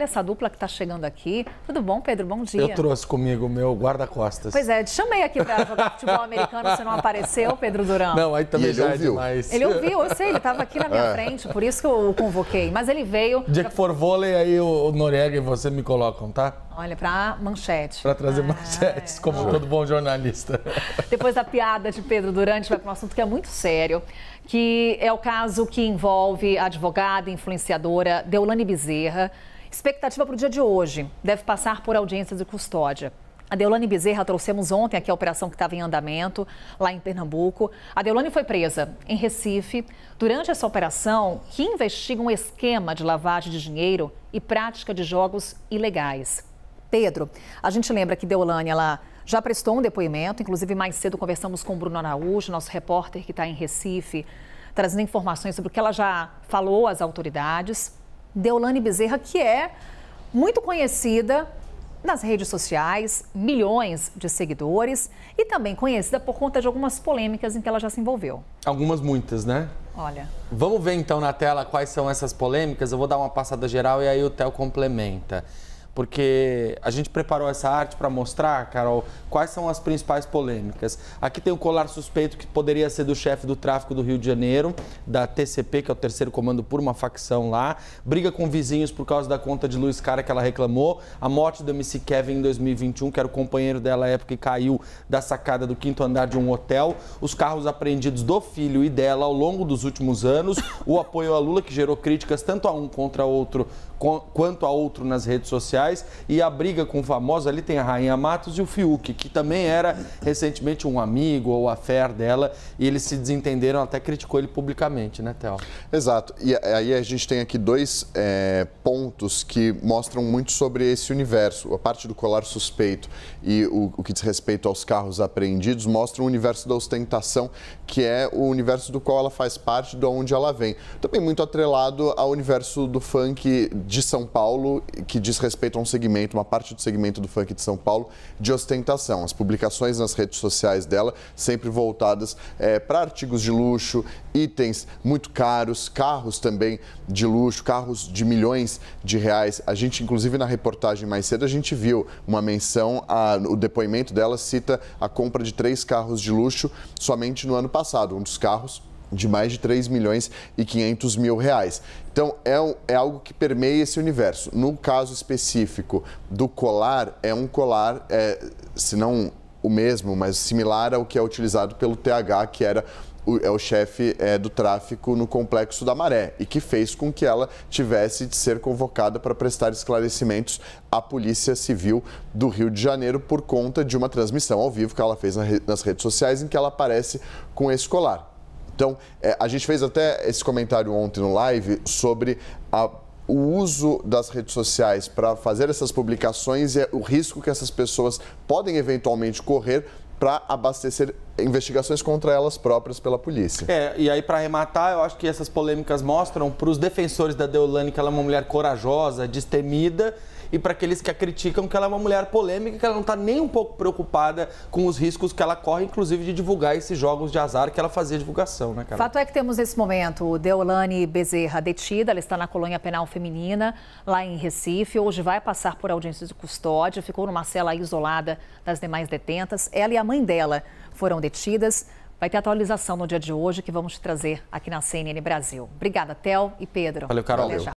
Olha essa dupla que está chegando aqui. Tudo bom, Pedro? Bom dia. Eu trouxe comigo o meu guarda-costas. Pois é, te chamei aqui para jogar futebol americano, você não apareceu, Pedro Durão. Não, aí também e ele já é ouviu. É demais. Ele ouviu, eu sei, ele estava aqui na minha é. frente, por isso que eu o convoquei. Mas ele veio... Dia pra... que for vôlei, aí o Noriega e você me colocam, tá? Olha, para manchete. Para trazer ah, manchetes, é. como todo bom jornalista. Depois da piada de Pedro Durante, vai para um assunto que é muito sério, que é o caso que envolve a advogada influenciadora Deolane Bezerra, Expectativa para o dia de hoje. Deve passar por audiências de custódia. A Deolane Bezerra trouxemos ontem aqui a operação que estava em andamento lá em Pernambuco. A Deolane foi presa em Recife durante essa operação que investiga um esquema de lavagem de dinheiro e prática de jogos ilegais. Pedro, a gente lembra que Deolane ela já prestou um depoimento, inclusive mais cedo conversamos com o Bruno Araújo, nosso repórter que está em Recife, trazendo informações sobre o que ela já falou às autoridades. Deolane Bezerra, que é muito conhecida nas redes sociais, milhões de seguidores e também conhecida por conta de algumas polêmicas em que ela já se envolveu. Algumas muitas, né? Olha. Vamos ver então na tela quais são essas polêmicas. Eu vou dar uma passada geral e aí o Theo complementa porque a gente preparou essa arte para mostrar, Carol, quais são as principais polêmicas. Aqui tem o um colar suspeito que poderia ser do chefe do tráfico do Rio de Janeiro, da TCP, que é o terceiro comando por uma facção lá. Briga com vizinhos por causa da conta de Luiz Cara que ela reclamou. A morte do MC Kevin em 2021, que era o companheiro dela à época e caiu da sacada do quinto andar de um hotel. Os carros apreendidos do filho e dela ao longo dos últimos anos. O apoio a Lula, que gerou críticas tanto a um contra outro quanto a outro nas redes sociais. E a briga com o famoso ali tem a Rainha Matos e o Fiuk, que também era recentemente um amigo ou a fé dela. E eles se desentenderam, até criticou ele publicamente, né, Théo? Exato. E aí a gente tem aqui dois é, pontos que mostram muito sobre esse universo. A parte do colar suspeito e o, o que diz respeito aos carros apreendidos mostram o universo da ostentação, que é o universo do qual ela faz parte, de onde ela vem. Também muito atrelado ao universo do funk de São Paulo que diz respeito a um segmento, uma parte do segmento do funk de São Paulo, de ostentação. As publicações nas redes sociais dela sempre voltadas é, eh, para artigos de luxo, itens muito caros, carros também de luxo, carros de milhões de reais. A gente, inclusive, na reportagem mais cedo, a gente viu uma menção, a, o depoimento dela cita a compra de três carros de luxo somente no ano passado. Um dos carros de mais de 3 milhões e 500 mil reais. Então, é, é algo que permeia esse universo. No caso específico do colar, é um colar, é, se não o mesmo, mas similar ao que é utilizado pelo TH, que era o, é o chefe é, do tráfico no Complexo da Maré e que fez com que ela tivesse de ser convocada para prestar esclarecimentos à Polícia Civil do Rio de Janeiro por conta de uma transmissão ao vivo que ela fez nas redes sociais em que ela aparece com esse colar. Então, é, a gente fez até esse comentário ontem no live sobre a o uso das redes sociais para fazer essas publicações e é o risco que essas pessoas podem eventualmente correr para abastecer investigações contra elas próprias pela polícia. É, e aí para arrematar, eu acho que essas polêmicas mostram para os defensores da Deolane que ela é uma mulher corajosa, destemida e para aqueles que a criticam que ela é uma mulher polêmica, que ela não está nem um pouco preocupada com os riscos que ela corre, inclusive de divulgar esses jogos de azar que ela fazia divulgação, né, cara? Fato é que temos nesse momento Deolane Bezerra detida, ela está na colônia penal feminina lá em Recife, hoje vai passar por audiência de custódia, ficou numa cela isolada das demais detentas. Ela e a mãe dela foram detidas. Vai ter atualização no dia de hoje que vamos te trazer aqui na CNN Brasil. Obrigada, Tel e Pedro. Valeu, Carol. Valeu.